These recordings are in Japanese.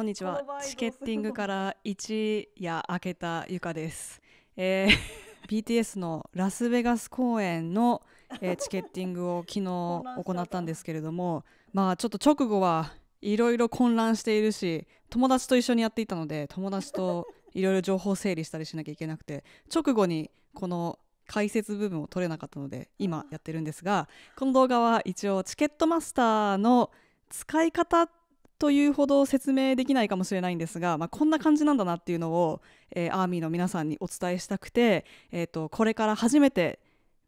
こんにちは。チケッティングから一夜明けたゆかです。えー、BTS のラスベガス公演の、えー、チケッティングを昨日行ったんですけれども、まあちょっと直後はいろいろ混乱しているし、友達と一緒にやっていたので、友達といろいろ情報整理したりしなきゃいけなくて、直後にこの解説部分を取れなかったので、今やってるんですが、この動画は一応チケットマスターの使い方ってというほど説明できないかもしれないんですが、まあ、こんな感じなんだなっていうのを、えー、アーミーの皆さんにお伝えしたくて、えーと、これから初めて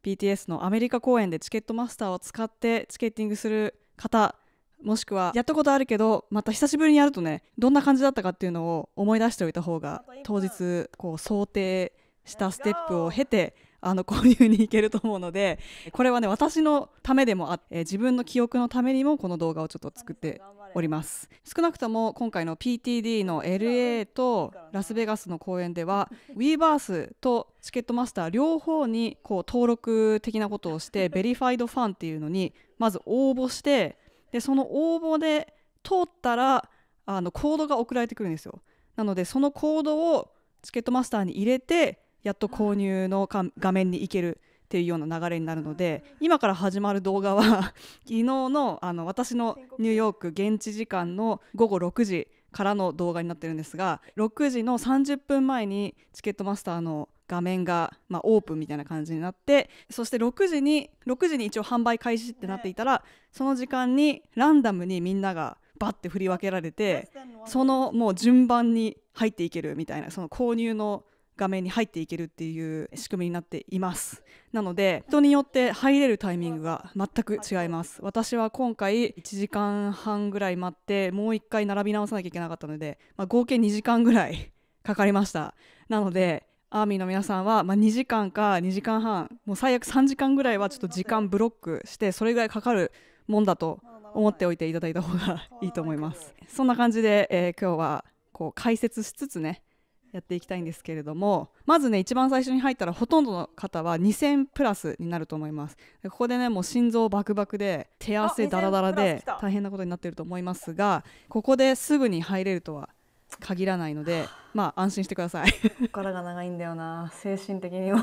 BTS のアメリカ公演でチケットマスターを使ってチケッティングする方もしくはやったことあるけどまた久しぶりにやるとねどんな感じだったかっていうのを思い出しておいた方が当日こう想定したステップを経てあの購入に行けると思うのでこれはね私のためでもあって自分の記憶のためにもこの動画をちょっと作っております少なくとも今回の PTD の LA とラスベガスの公演では WeBirth とチケットマスター両方にこう登録的なことをしてベリファイドファンっていうのにまず応募してでその応募で通ったらあのコードが送られてくるんですよなのでそのコードをチケットマスターに入れてやっと購入の画面に行けるっていうような流れになるので今から始まる動画は 昨日のあの私のニューヨーク現地時間の午後6時からの動画になってるんですが6時の30分前にチケットマスターの画面が、まあ、オープンみたいな感じになってそして6時に6時に一応販売開始ってなっていたらその時間にランダムにみんながバッて振り分けられてそのもう順番に入っていけるみたいなその購入の画面に入っていけるっていう仕組みになっていますなので人によって入れるタイミングが全く違います私は今回1時間半ぐらい待ってもう一回並び直さなきゃいけなかったので、まあ、合計2時間ぐらいかかりましたなのでアーミーの皆さんは、まあ、2時間か2時間半もう最悪3時間ぐらいはちょっと時間ブロックしてそれぐらいかかるもんだと思っておいていただいた方がいいと思いますそんな感じで、えー、今日はこう解説しつつねやっていきたいんですけれどもまずね一番最初に入ったらほとんどの方は2000プラスになると思いますここでねもう心臓バクバクで手汗ダラダラで大変なことになってると思いますがここですぐに入れるとは限らないのでまあ安心してくださいここからが長いんだよな精神的にも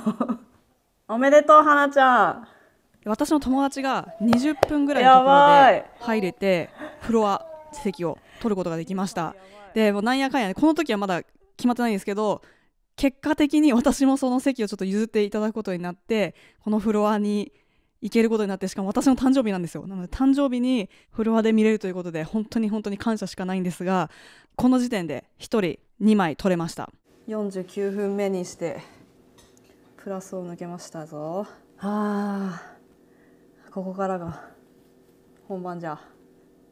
おめでとうはなちゃん私の友達が20分ぐらいのところで入れてフロア席を取ることができましたでもなんやかんや、ね、この時はまだ決まってないんですけど結果的に私もその席をちょっと譲っていただくことになってこのフロアに行けることになってしかも私の誕生日なんですよなので誕生日にフロアで見れるということで本当に本当に感謝しかないんですがこの時点で1人2枚取れました49分目にしてプラスを抜けましたぞあここからが本番じゃ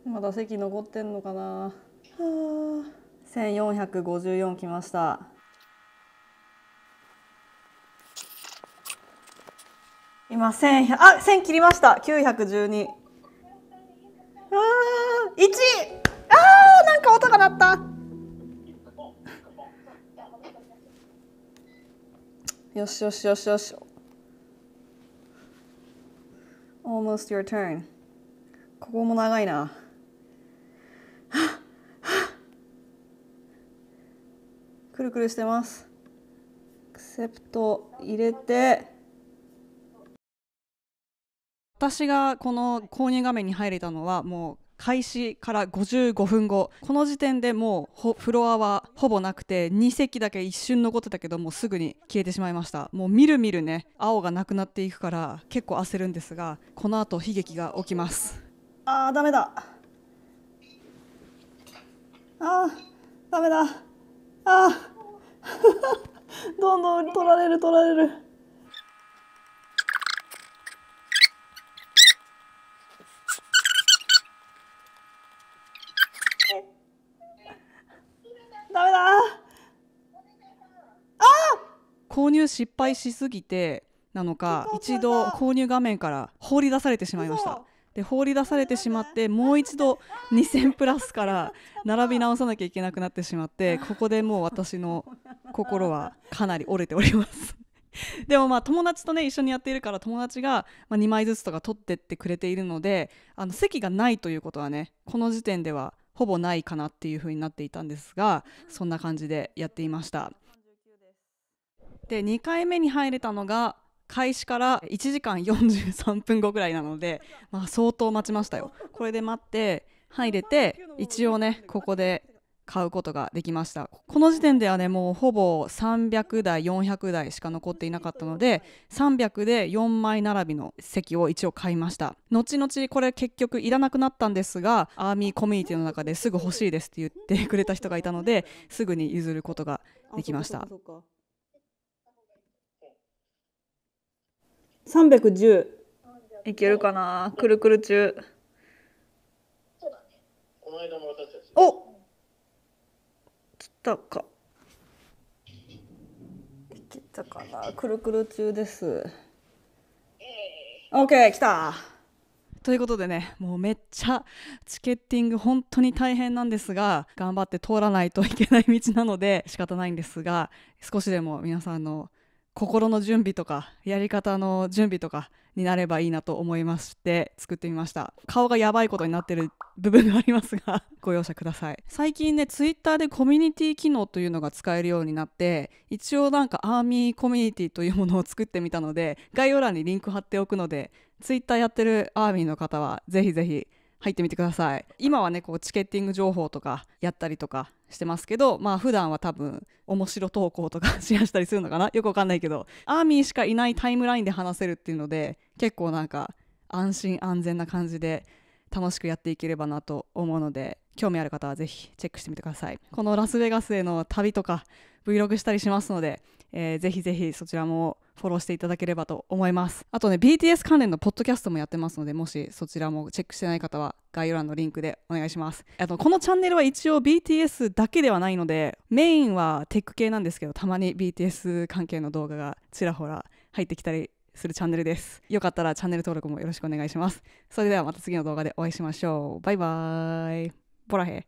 まだ席残ってんのかなはあ千四百五十四きました。今1あ千切りました九百十二。うん、一、あーなんか音が鳴ったよしよしよしよし Almost your turn ここも長いなるくるしてますクセプト入れて私がこの購入画面に入れたのはもう開始から55分後この時点でもうフロアはほぼなくて2席だけ一瞬残ってたけどもうすぐに消えてしまいましたもうみるみるね青がなくなっていくから結構焦るんですがこの後悲劇が起きますあーダメだあーダメだあーんどん取られる取られるダメだあ購入失敗しすぎてなのか一度購入画面から放り出されてしまいましたで放り出されてしまってもう一度2000プラスから並び直さなきゃいけなくなってしまってここでもう私の心はかなり折れております でもまあ友達とね一緒にやっているから友達が2枚ずつとか取ってってくれているのであの席がないということはねこの時点ではほぼないかなっていう風になっていたんですがそんな感じでやっていましたで2回目に入れたのが開始から1時間43分後ぐらいなので、まあ、相当待ちましたよこれで待って入れて一応ねここで買うことができましたこの時点ではねもうほぼ300台400台しか残っていなかったので300で4枚並びの席を一応買いました後々これ結局いらなくなったんですがアーミーコミュニティの中ですぐ欲しいですって言ってくれた人がいたのですぐに譲ることができました。310いけるかなくるくる中お。のちお来たか来たかなくるくる中です OK 来たということでねもうめっちゃチケッティング本当に大変なんですが頑張って通らないといけない道なので仕方ないんですが少しでも皆さんの心の準備とかやり方の準備とかになればいいなと思いまして作ってみました顔がやばいことになってる部分がありますが ご容赦ください最近ねツイッターでコミュニティ機能というのが使えるようになって一応なんかアーミーコミュニティというものを作ってみたので概要欄にリンク貼っておくのでツイッターやってるアーミーの方はぜひぜひ入ってみてください今はねこうチケッティング情報とかやったりとかしてますけどまあ普段は多分面白投稿とかシェアしたりするのかな よくわかんないけどアーミーしかいないタイムラインで話せるっていうので結構なんか安心安全な感じで楽しくやっていければなと思うので興味ある方はぜひチェックしてみてくださいこのラスベガスへの旅とか Vlog したりしますのでえー、ぜひぜひそちらもフォローしていただければと思います。あとね、BTS 関連のポッドキャストもやってますので、もしそちらもチェックしてない方は概要欄のリンクでお願いします。あと、このチャンネルは一応 BTS だけではないので、メインはテック系なんですけど、たまに BTS 関係の動画がちらほら入ってきたりするチャンネルです。よかったらチャンネル登録もよろしくお願いします。それではまた次の動画でお会いしましょう。バイバーイ。ボラヘ。